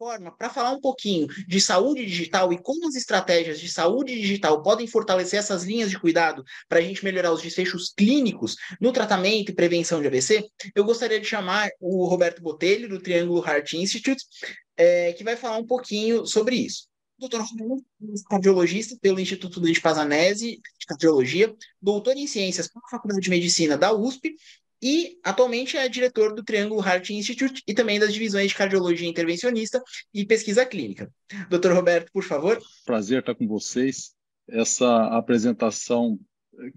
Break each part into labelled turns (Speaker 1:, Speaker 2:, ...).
Speaker 1: forma, para falar um pouquinho de saúde digital e como as estratégias de saúde digital podem fortalecer essas linhas de cuidado para a gente melhorar os desfechos clínicos no tratamento e prevenção de AVC, eu gostaria de chamar o Roberto Botelho, do Triângulo Heart Institute, é, que vai falar um pouquinho sobre isso. Doutor cardiologista pelo Instituto de Pazanese de Cardiologia, doutor em Ciências pela Faculdade de Medicina da USP e atualmente é diretor do Triângulo Heart Institute e também das divisões de cardiologia intervencionista e pesquisa clínica. Dr. Roberto, por favor. Prazer estar com vocês. Essa apresentação,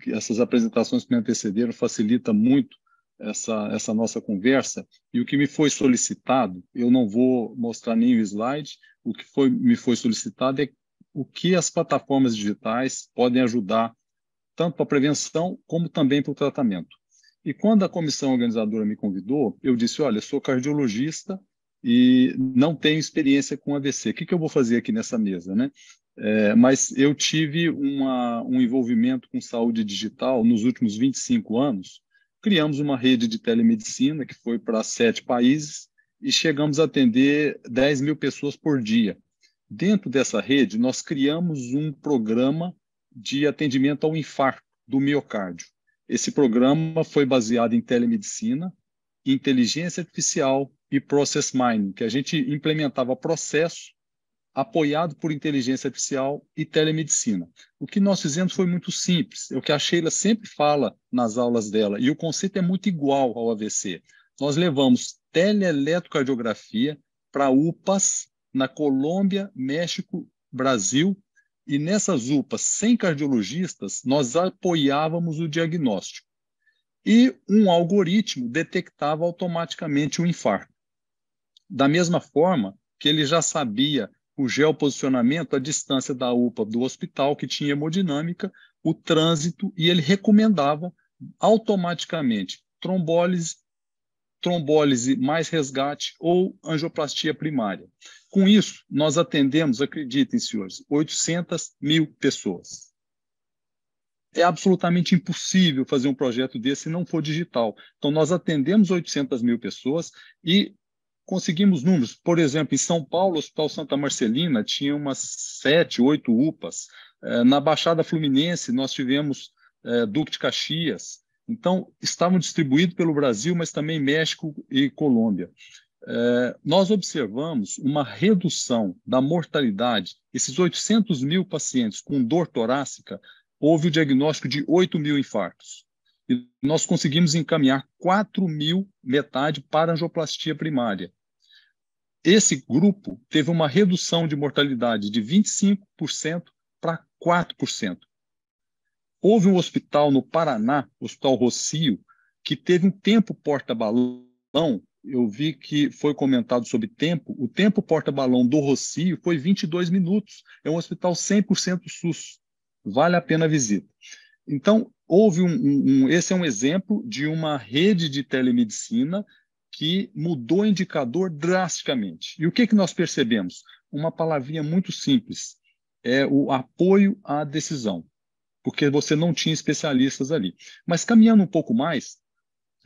Speaker 1: essas apresentações que me antecederam facilita muito essa, essa nossa conversa. E o que me foi solicitado, eu não vou mostrar nenhum slide, o que foi, me foi solicitado é o que as plataformas digitais podem ajudar tanto para a prevenção como também para o tratamento. E quando a comissão organizadora me convidou, eu disse: olha, eu sou cardiologista e não tenho experiência com AVC. O que, que eu vou fazer aqui nessa mesa, né? É, mas eu tive uma, um envolvimento com saúde digital nos últimos 25 anos. Criamos uma rede de telemedicina que foi para sete países e chegamos a atender 10 mil pessoas por dia. Dentro dessa rede, nós criamos um programa de atendimento ao infarto do miocárdio. Esse programa foi baseado em telemedicina, inteligência artificial e process mining, que a gente implementava processo apoiado por inteligência artificial e telemedicina. O que nós fizemos foi muito simples, é o que a Sheila sempre fala nas aulas dela, e o conceito é muito igual ao AVC. Nós levamos teleeletrocardiografia para UPAs na Colômbia, México, Brasil e nessas UPAs sem cardiologistas, nós apoiávamos o diagnóstico. E um algoritmo detectava automaticamente o infarto. Da mesma forma que ele já sabia o geoposicionamento, a distância da UPA do hospital que tinha hemodinâmica, o trânsito, e ele recomendava automaticamente trombólise, trombólise mais resgate ou angioplastia primária. Com isso, nós atendemos, acreditem, senhores, 800 mil pessoas. É absolutamente impossível fazer um projeto desse se não for digital. Então, nós atendemos 800 mil pessoas e conseguimos números. Por exemplo, em São Paulo, o Hospital Santa Marcelina tinha umas sete, oito UPAs. Eh, na Baixada Fluminense, nós tivemos eh, Duque de Caxias. Então, estavam distribuídos pelo Brasil, mas também México e Colômbia é, nós observamos uma redução da mortalidade. Esses 800 mil pacientes com dor torácica, houve o diagnóstico de 8 mil infartos. E nós conseguimos encaminhar 4 mil, metade, para angioplastia primária. Esse grupo teve uma redução de mortalidade de 25% para 4%. Houve um hospital no Paraná, Hospital Rocio, que teve um tempo porta-balão eu vi que foi comentado sobre tempo, o tempo porta-balão do Rocio foi 22 minutos. É um hospital 100% SUS. Vale a pena a visita. Então, houve um, um, um, esse é um exemplo de uma rede de telemedicina que mudou o indicador drasticamente. E o que, que nós percebemos? Uma palavrinha muito simples, é o apoio à decisão, porque você não tinha especialistas ali. Mas caminhando um pouco mais,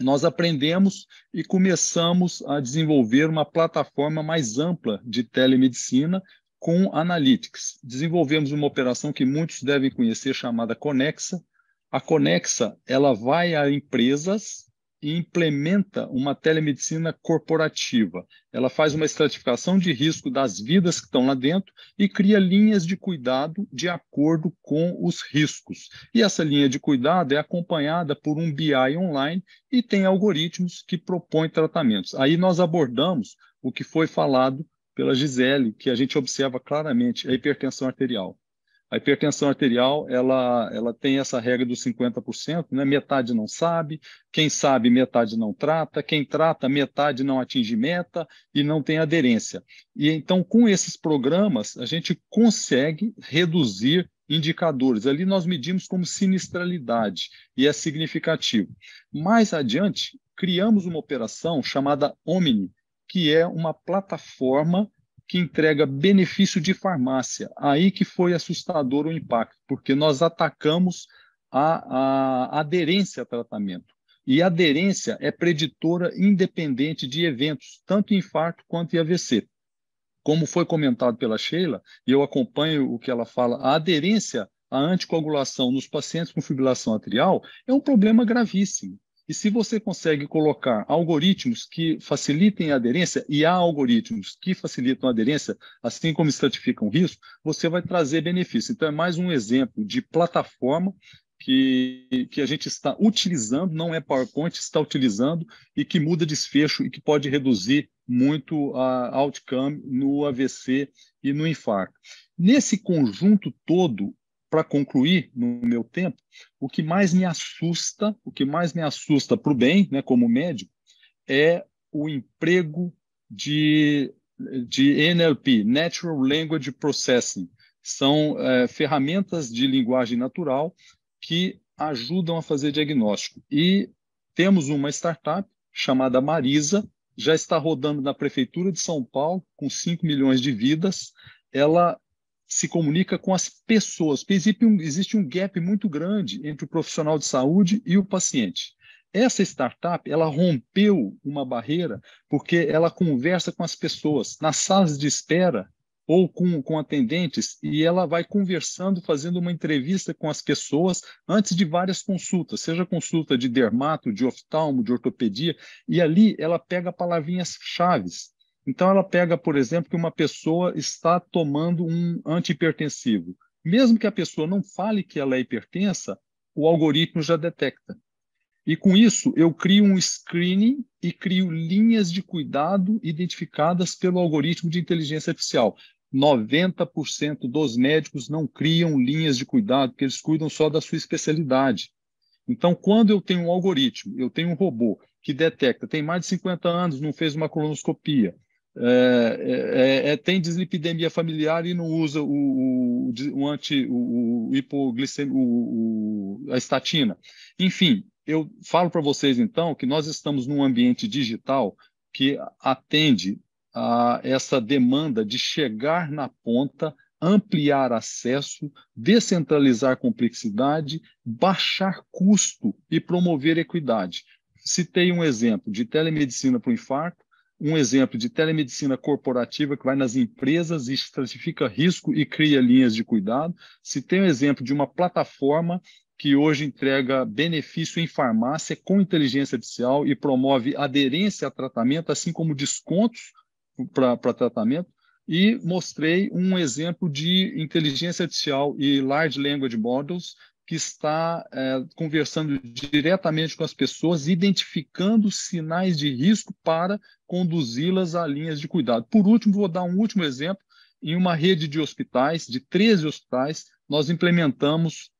Speaker 1: nós aprendemos e começamos a desenvolver uma plataforma mais ampla de telemedicina com analytics. Desenvolvemos uma operação que muitos devem conhecer chamada Conexa. A Conexa, ela vai a empresas e implementa uma telemedicina corporativa. Ela faz uma estratificação de risco das vidas que estão lá dentro e cria linhas de cuidado de acordo com os riscos. E essa linha de cuidado é acompanhada por um BI online e tem algoritmos que propõem tratamentos. Aí nós abordamos o que foi falado pela Gisele, que a gente observa claramente, a hipertensão arterial. A hipertensão arterial, ela, ela tem essa regra dos 50%, né? metade não sabe, quem sabe metade não trata, quem trata metade não atinge meta e não tem aderência. E então, com esses programas, a gente consegue reduzir indicadores. Ali nós medimos como sinistralidade e é significativo. Mais adiante, criamos uma operação chamada Omni, que é uma plataforma que entrega benefício de farmácia. Aí que foi assustador o impacto, porque nós atacamos a, a aderência ao tratamento. E aderência é preditora independente de eventos, tanto infarto quanto AVC. Como foi comentado pela Sheila, e eu acompanho o que ela fala, a aderência à anticoagulação nos pacientes com fibrilação atrial é um problema gravíssimo. E se você consegue colocar algoritmos que facilitem a aderência, e há algoritmos que facilitam a aderência, assim como estratificam o risco, você vai trazer benefício. Então, é mais um exemplo de plataforma que, que a gente está utilizando, não é PowerPoint, está utilizando, e que muda desfecho e que pode reduzir muito a outcome no AVC e no infarto. Nesse conjunto todo, para concluir no meu tempo, o que mais me assusta, o que mais me assusta para o bem, né, como médico, é o emprego de, de NLP, Natural Language Processing. São é, ferramentas de linguagem natural que ajudam a fazer diagnóstico. E temos uma startup chamada Marisa, já está rodando na Prefeitura de São Paulo, com 5 milhões de vidas. Ela se comunica com as pessoas. Existe um, existe um gap muito grande entre o profissional de saúde e o paciente. Essa startup, ela rompeu uma barreira porque ela conversa com as pessoas nas salas de espera ou com, com atendentes e ela vai conversando, fazendo uma entrevista com as pessoas antes de várias consultas, seja consulta de dermato, de oftalmo, de ortopedia, e ali ela pega palavrinhas chaves então, ela pega, por exemplo, que uma pessoa está tomando um antihipertensivo. Mesmo que a pessoa não fale que ela é hipertensa, o algoritmo já detecta. E com isso, eu crio um screening e crio linhas de cuidado identificadas pelo algoritmo de inteligência artificial. 90% dos médicos não criam linhas de cuidado, porque eles cuidam só da sua especialidade. Então, quando eu tenho um algoritmo, eu tenho um robô que detecta, tem mais de 50 anos, não fez uma colonoscopia, é é, é, é, tem dislipidemia familiar e não usa o, o, o anti, o, o, o a estatina. Enfim, eu falo para vocês então que nós estamos num ambiente digital que atende a essa demanda de chegar na ponta, ampliar acesso, descentralizar complexidade, baixar custo e promover equidade. Citei um exemplo de telemedicina para o infarto, um exemplo de telemedicina corporativa que vai nas empresas e estratifica risco e cria linhas de cuidado. Se tem um exemplo de uma plataforma que hoje entrega benefício em farmácia com inteligência artificial e promove aderência a tratamento, assim como descontos para tratamento. E mostrei um exemplo de inteligência artificial e large language models que está é, conversando diretamente com as pessoas, identificando sinais de risco para conduzi-las a linhas de cuidado. Por último, vou dar um último exemplo. Em uma rede de hospitais, de 13 hospitais, nós implementamos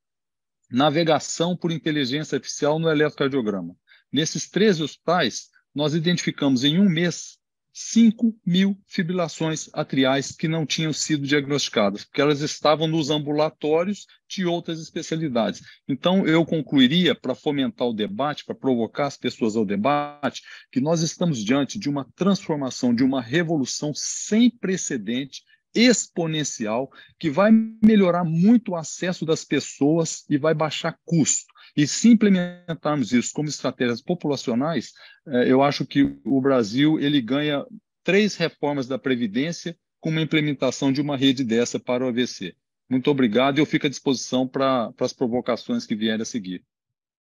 Speaker 1: navegação por inteligência artificial no eletrocardiograma. Nesses 13 hospitais, nós identificamos em um mês 5 mil fibrilações atriais que não tinham sido diagnosticadas, porque elas estavam nos ambulatórios de outras especialidades. Então, eu concluiria, para fomentar o debate, para provocar as pessoas ao debate, que nós estamos diante de uma transformação, de uma revolução sem precedente exponencial que vai melhorar muito o acesso das pessoas e vai baixar custo. E se implementarmos isso como estratégias populacionais, eh, eu acho que o Brasil ele ganha três reformas da Previdência com uma implementação de uma rede dessa para o AVC. Muito obrigado e eu fico à disposição para as provocações que vierem a seguir.